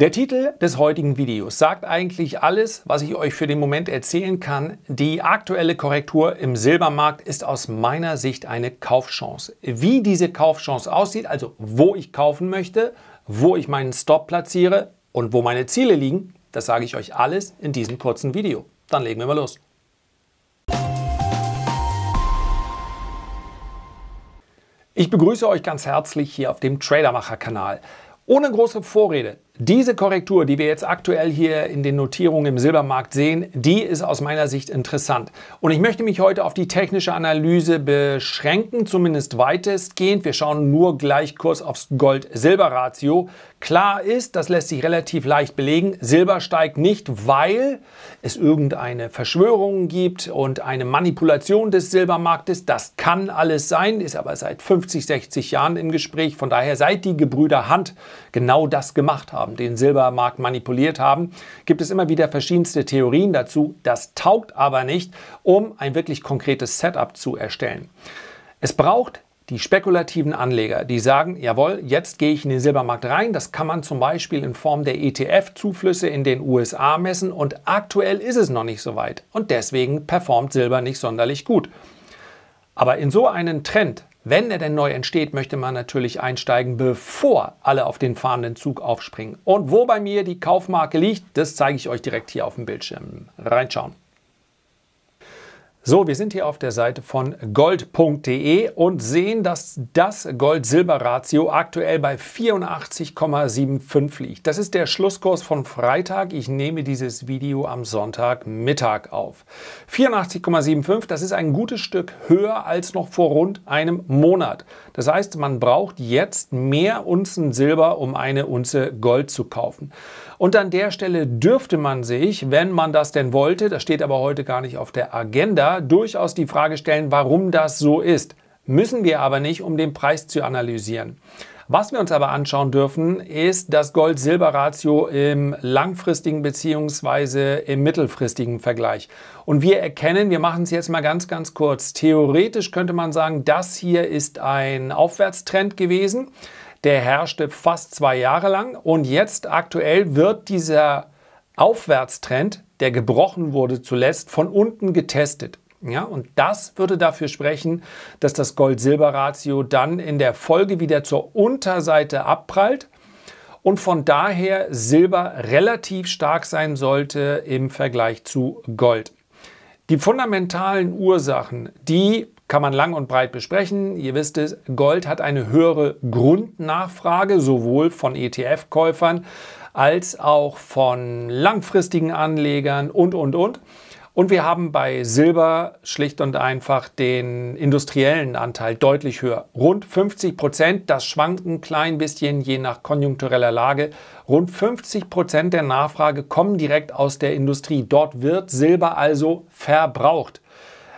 Der Titel des heutigen Videos sagt eigentlich alles, was ich euch für den Moment erzählen kann. Die aktuelle Korrektur im Silbermarkt ist aus meiner Sicht eine Kaufchance. Wie diese Kaufchance aussieht, also wo ich kaufen möchte, wo ich meinen Stop platziere und wo meine Ziele liegen, das sage ich euch alles in diesem kurzen Video. Dann legen wir mal los. Ich begrüße euch ganz herzlich hier auf dem Tradermacher-Kanal. Ohne große Vorrede diese Korrektur, die wir jetzt aktuell hier in den Notierungen im Silbermarkt sehen, die ist aus meiner Sicht interessant. Und ich möchte mich heute auf die technische Analyse beschränken, zumindest weitestgehend. Wir schauen nur gleich kurz aufs Gold-Silber-Ratio. Klar ist, das lässt sich relativ leicht belegen, Silber steigt nicht, weil es irgendeine Verschwörung gibt und eine Manipulation des Silbermarktes. Das kann alles sein, ist aber seit 50, 60 Jahren im Gespräch. Von daher, seit die Gebrüder Hand genau das gemacht haben haben, den Silbermarkt manipuliert haben, gibt es immer wieder verschiedenste Theorien dazu. Das taugt aber nicht, um ein wirklich konkretes Setup zu erstellen. Es braucht die spekulativen Anleger, die sagen, jawohl, jetzt gehe ich in den Silbermarkt rein. Das kann man zum Beispiel in Form der ETF-Zuflüsse in den USA messen und aktuell ist es noch nicht so weit und deswegen performt Silber nicht sonderlich gut. Aber in so einen Trend wenn er denn neu entsteht, möchte man natürlich einsteigen, bevor alle auf den fahrenden Zug aufspringen. Und wo bei mir die Kaufmarke liegt, das zeige ich euch direkt hier auf dem Bildschirm. Reinschauen. So, wir sind hier auf der Seite von gold.de und sehen, dass das Gold-Silber-Ratio aktuell bei 84,75 liegt. Das ist der Schlusskurs von Freitag. Ich nehme dieses Video am Sonntagmittag auf. 84,75, das ist ein gutes Stück höher als noch vor rund einem Monat. Das heißt, man braucht jetzt mehr Unzen Silber, um eine Unze Gold zu kaufen. Und an der Stelle dürfte man sich, wenn man das denn wollte, das steht aber heute gar nicht auf der Agenda, durchaus die Frage stellen, warum das so ist. Müssen wir aber nicht, um den Preis zu analysieren. Was wir uns aber anschauen dürfen, ist das Gold-Silber-Ratio im langfristigen bzw. im mittelfristigen Vergleich. Und wir erkennen, wir machen es jetzt mal ganz, ganz kurz. Theoretisch könnte man sagen, das hier ist ein Aufwärtstrend gewesen. Der herrschte fast zwei Jahre lang. Und jetzt aktuell wird dieser Aufwärtstrend, der gebrochen wurde zuletzt, von unten getestet. Ja, und das würde dafür sprechen, dass das Gold-Silber-Ratio dann in der Folge wieder zur Unterseite abprallt und von daher Silber relativ stark sein sollte im Vergleich zu Gold. Die fundamentalen Ursachen, die kann man lang und breit besprechen. Ihr wisst es, Gold hat eine höhere Grundnachfrage, sowohl von ETF-Käufern als auch von langfristigen Anlegern und, und, und. Und wir haben bei Silber schlicht und einfach den industriellen Anteil deutlich höher. Rund 50 Prozent, das schwankt ein klein bisschen je nach konjunktureller Lage. Rund 50 Prozent der Nachfrage kommen direkt aus der Industrie. Dort wird Silber also verbraucht.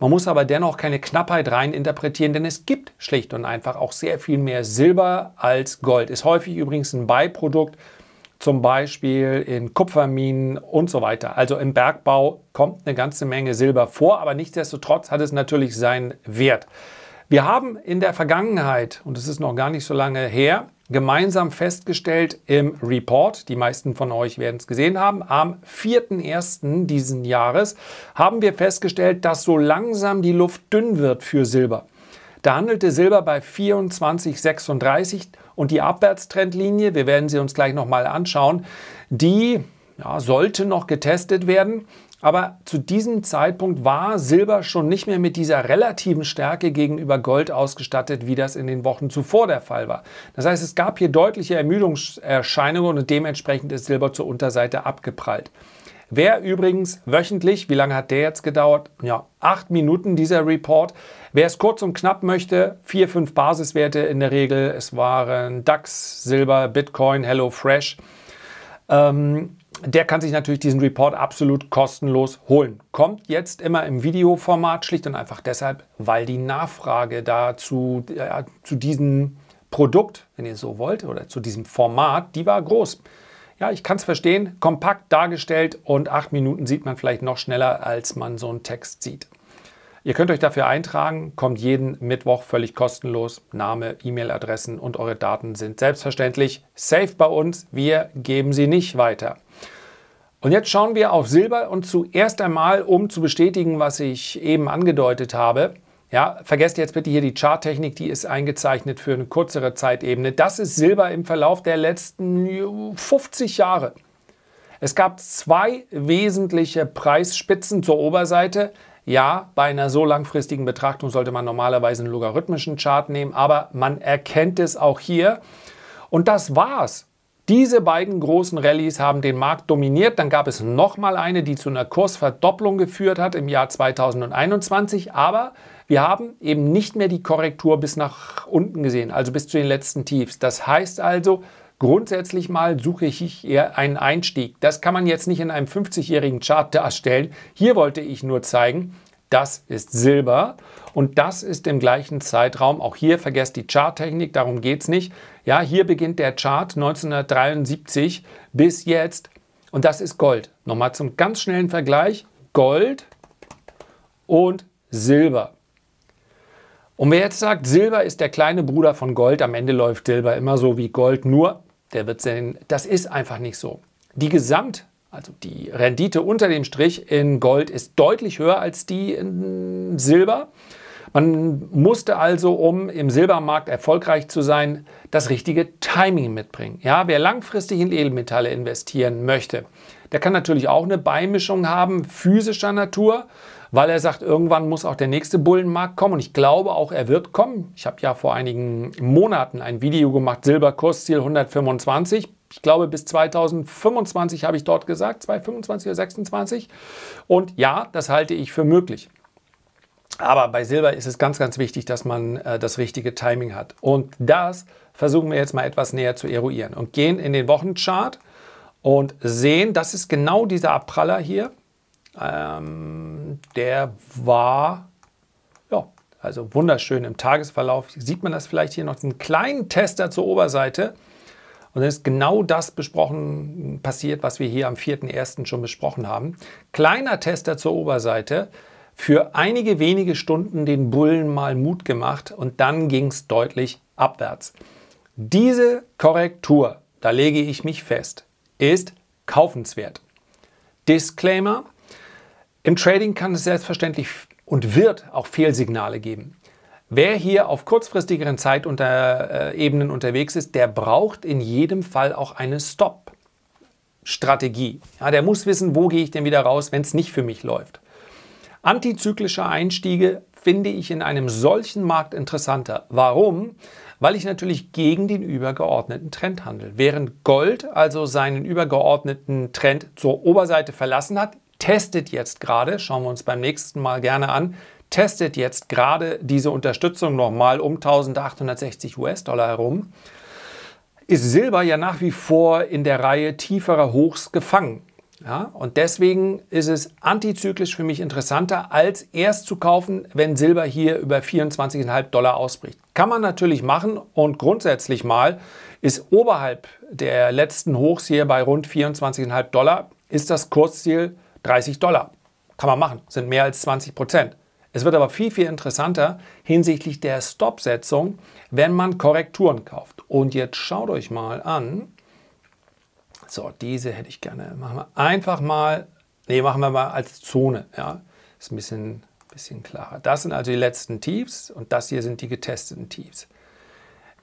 Man muss aber dennoch keine Knappheit rein interpretieren, denn es gibt schlicht und einfach auch sehr viel mehr Silber als Gold. Ist häufig übrigens ein Beiprodukt zum Beispiel in Kupferminen und so weiter. Also im Bergbau kommt eine ganze Menge Silber vor, aber nichtsdestotrotz hat es natürlich seinen Wert. Wir haben in der Vergangenheit, und es ist noch gar nicht so lange her, gemeinsam festgestellt im Report, die meisten von euch werden es gesehen haben, am 4.1. diesen Jahres haben wir festgestellt, dass so langsam die Luft dünn wird für Silber. Da handelte Silber bei 24,36 und die Abwärtstrendlinie, wir werden sie uns gleich nochmal anschauen, die ja, sollte noch getestet werden. Aber zu diesem Zeitpunkt war Silber schon nicht mehr mit dieser relativen Stärke gegenüber Gold ausgestattet, wie das in den Wochen zuvor der Fall war. Das heißt, es gab hier deutliche Ermüdungserscheinungen und dementsprechend ist Silber zur Unterseite abgeprallt. Wer übrigens wöchentlich, wie lange hat der jetzt gedauert? Ja, acht Minuten dieser Report. Wer es kurz und knapp möchte, vier, fünf Basiswerte in der Regel. Es waren DAX, Silber, Bitcoin, HelloFresh. Ähm, der kann sich natürlich diesen Report absolut kostenlos holen. Kommt jetzt immer im Videoformat, schlicht und einfach deshalb, weil die Nachfrage dazu äh, zu diesem Produkt, wenn ihr so wollt, oder zu diesem Format, die war groß ja, ich kann es verstehen, kompakt dargestellt und acht Minuten sieht man vielleicht noch schneller, als man so einen Text sieht. Ihr könnt euch dafür eintragen, kommt jeden Mittwoch völlig kostenlos. Name, E-Mail-Adressen und eure Daten sind selbstverständlich safe bei uns. Wir geben sie nicht weiter. Und jetzt schauen wir auf Silber und zuerst einmal, um zu bestätigen, was ich eben angedeutet habe, ja, vergesst jetzt bitte hier die Charttechnik, die ist eingezeichnet für eine kürzere Zeitebene. Das ist Silber im Verlauf der letzten 50 äh, Jahre. Es gab zwei wesentliche Preisspitzen zur Oberseite. Ja, bei einer so langfristigen Betrachtung sollte man normalerweise einen logarithmischen Chart nehmen, aber man erkennt es auch hier. Und das war's. Diese beiden großen Rallyes haben den Markt dominiert. Dann gab es nochmal eine, die zu einer Kursverdopplung geführt hat im Jahr 2021. Aber wir haben eben nicht mehr die Korrektur bis nach unten gesehen, also bis zu den letzten Tiefs. Das heißt also, grundsätzlich mal suche ich eher einen Einstieg. Das kann man jetzt nicht in einem 50-jährigen Chart darstellen. Hier wollte ich nur zeigen, das ist Silber. Und das ist im gleichen Zeitraum, auch hier vergesst die Charttechnik, darum geht es nicht. Ja, hier beginnt der Chart 1973 bis jetzt und das ist Gold. Nochmal zum ganz schnellen Vergleich, Gold und Silber. Und wer jetzt sagt, Silber ist der kleine Bruder von Gold, am Ende läuft Silber immer so wie Gold, nur der wird sehen, das ist einfach nicht so. Die Gesamt also die Rendite unter dem Strich in Gold ist deutlich höher als die in Silber. Man musste also, um im Silbermarkt erfolgreich zu sein, das richtige Timing mitbringen. Ja, wer langfristig in Edelmetalle investieren möchte, der kann natürlich auch eine Beimischung haben, physischer Natur, weil er sagt, irgendwann muss auch der nächste Bullenmarkt kommen. Und ich glaube auch, er wird kommen. Ich habe ja vor einigen Monaten ein Video gemacht, Silberkursziel 125 ich glaube, bis 2025 habe ich dort gesagt, 2025 oder 26. Und ja, das halte ich für möglich. Aber bei Silber ist es ganz, ganz wichtig, dass man äh, das richtige Timing hat. Und das versuchen wir jetzt mal etwas näher zu eruieren und gehen in den Wochenchart und sehen, das ist genau dieser Abpraller hier. Ähm, der war ja also wunderschön im Tagesverlauf. Sieht man das vielleicht hier noch, einen kleinen Tester zur Oberseite. Und dann ist genau das besprochen passiert, was wir hier am 4.1. schon besprochen haben. Kleiner Tester zur Oberseite, für einige wenige Stunden den Bullen mal Mut gemacht und dann ging es deutlich abwärts. Diese Korrektur, da lege ich mich fest, ist kaufenswert. Disclaimer, im Trading kann es selbstverständlich und wird auch Fehlsignale geben. Wer hier auf kurzfristigeren Zeitebenen äh, unterwegs ist, der braucht in jedem Fall auch eine Stop-Strategie. Ja, der muss wissen, wo gehe ich denn wieder raus, wenn es nicht für mich läuft. Antizyklische Einstiege finde ich in einem solchen Markt interessanter. Warum? Weil ich natürlich gegen den übergeordneten Trend handle. Während Gold also seinen übergeordneten Trend zur Oberseite verlassen hat, testet jetzt gerade, schauen wir uns beim nächsten Mal gerne an, testet jetzt gerade diese Unterstützung nochmal um 1860 US-Dollar herum, ist Silber ja nach wie vor in der Reihe tieferer Hochs gefangen. Ja, und deswegen ist es antizyklisch für mich interessanter, als erst zu kaufen, wenn Silber hier über 24,5 Dollar ausbricht. Kann man natürlich machen und grundsätzlich mal ist oberhalb der letzten Hochs hier bei rund 24,5 Dollar, ist das Kursziel 30 Dollar. Kann man machen, sind mehr als 20 Prozent. Es wird aber viel, viel interessanter hinsichtlich der Stopsetzung, wenn man Korrekturen kauft. Und jetzt schaut euch mal an. So, diese hätte ich gerne. Machen wir einfach mal, nee, machen wir mal als Zone. Ja, ist ein bisschen, bisschen klarer. Das sind also die letzten Tiefs und das hier sind die getesteten Tiefs.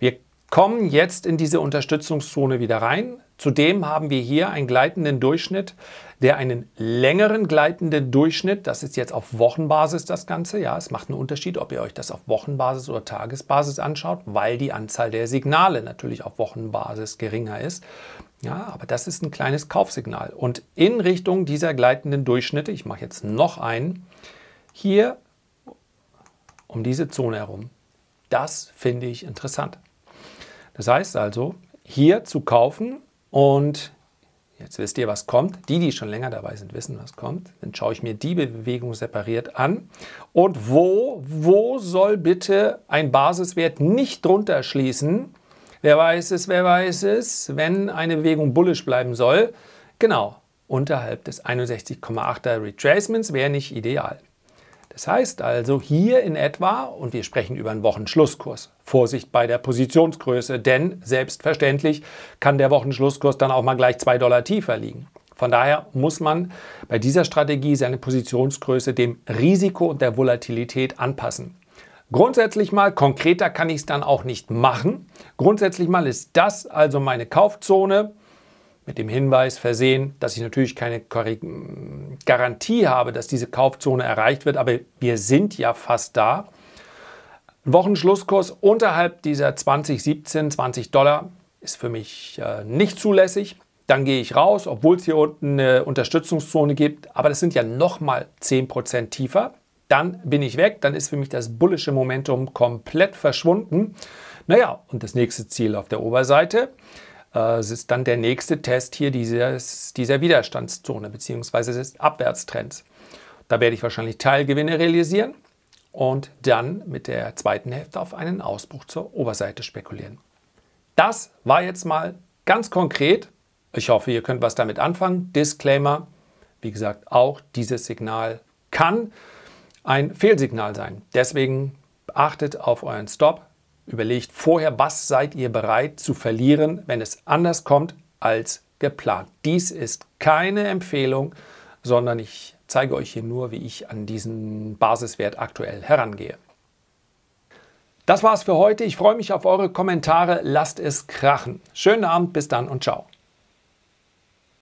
Wir kommen jetzt in diese Unterstützungszone wieder rein. Zudem haben wir hier einen gleitenden Durchschnitt, der einen längeren gleitenden Durchschnitt, das ist jetzt auf Wochenbasis das Ganze, ja, es macht einen Unterschied, ob ihr euch das auf Wochenbasis oder Tagesbasis anschaut, weil die Anzahl der Signale natürlich auf Wochenbasis geringer ist. Ja, aber das ist ein kleines Kaufsignal. Und in Richtung dieser gleitenden Durchschnitte, ich mache jetzt noch einen, hier um diese Zone herum. Das finde ich interessant. Das heißt also, hier zu kaufen und jetzt wisst ihr, was kommt. Die, die schon länger dabei sind, wissen, was kommt. Dann schaue ich mir die Bewegung separiert an. Und wo, wo soll bitte ein Basiswert nicht drunter schließen? Wer weiß es, wer weiß es, wenn eine Bewegung bullisch bleiben soll? Genau, unterhalb des 61,8er Retracements wäre nicht ideal. Das heißt also hier in etwa, und wir sprechen über einen Wochenschlusskurs, Vorsicht bei der Positionsgröße, denn selbstverständlich kann der Wochenschlusskurs dann auch mal gleich 2 Dollar tiefer liegen. Von daher muss man bei dieser Strategie seine Positionsgröße dem Risiko und der Volatilität anpassen. Grundsätzlich mal, konkreter kann ich es dann auch nicht machen. Grundsätzlich mal ist das also meine Kaufzone, mit dem Hinweis versehen, dass ich natürlich keine hm, Garantie habe, dass diese Kaufzone erreicht wird, aber wir sind ja fast da. Wochenschlusskurs unterhalb dieser 20, 17, 20 Dollar ist für mich äh, nicht zulässig. Dann gehe ich raus, obwohl es hier unten eine Unterstützungszone gibt, aber das sind ja nochmal 10% tiefer. Dann bin ich weg, dann ist für mich das bullische Momentum komplett verschwunden. Naja, und das nächste Ziel auf der Oberseite äh, es ist dann der nächste Test hier dieses, dieser Widerstandszone bzw. des Abwärtstrends. Da werde ich wahrscheinlich Teilgewinne realisieren und dann mit der zweiten Hälfte auf einen Ausbruch zur Oberseite spekulieren. Das war jetzt mal ganz konkret. Ich hoffe, ihr könnt was damit anfangen. Disclaimer, wie gesagt, auch dieses Signal kann ein Fehlsignal sein. Deswegen achtet auf euren Stop, Überlegt vorher, was seid ihr bereit zu verlieren, wenn es anders kommt als geplant. Dies ist keine Empfehlung, sondern ich zeige euch hier nur, wie ich an diesen Basiswert aktuell herangehe. Das war's für heute. Ich freue mich auf eure Kommentare. Lasst es krachen. Schönen Abend, bis dann und ciao.